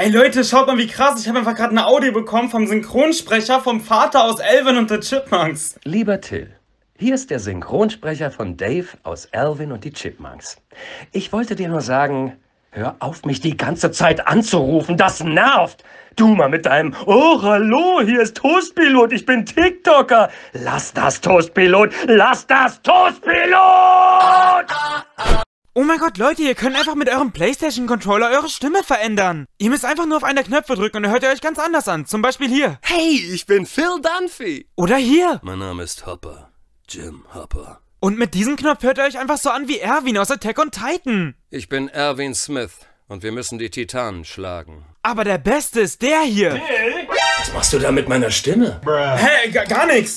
Ey Leute, schaut mal, wie krass. Ich habe einfach gerade eine Audio bekommen vom Synchronsprecher vom Vater aus Elvin und The Chipmunks. Lieber Till, hier ist der Synchronsprecher von Dave aus Elvin und die Chipmunks. Ich wollte dir nur sagen, hör auf, mich die ganze Zeit anzurufen. Das nervt. Du mal mit deinem Oh, hallo, hier ist Toastpilot, ich bin TikToker. Lass das, Toastpilot, lass das, Toastpilot! Oh mein Gott, Leute, ihr könnt einfach mit eurem Playstation-Controller eure Stimme verändern. Ihr müsst einfach nur auf einer Knöpfe drücken und dann hört ihr euch ganz anders an. Zum Beispiel hier. Hey, ich bin Phil Dunphy. Oder hier. Mein Name ist Hopper. Jim Hopper. Und mit diesem Knopf hört ihr euch einfach so an wie Erwin aus Attack on Titan. Ich bin Erwin Smith und wir müssen die Titanen schlagen. Aber der Beste ist der hier. Hey. Was machst du da mit meiner Stimme? Hä, Hey, gar, gar nichts.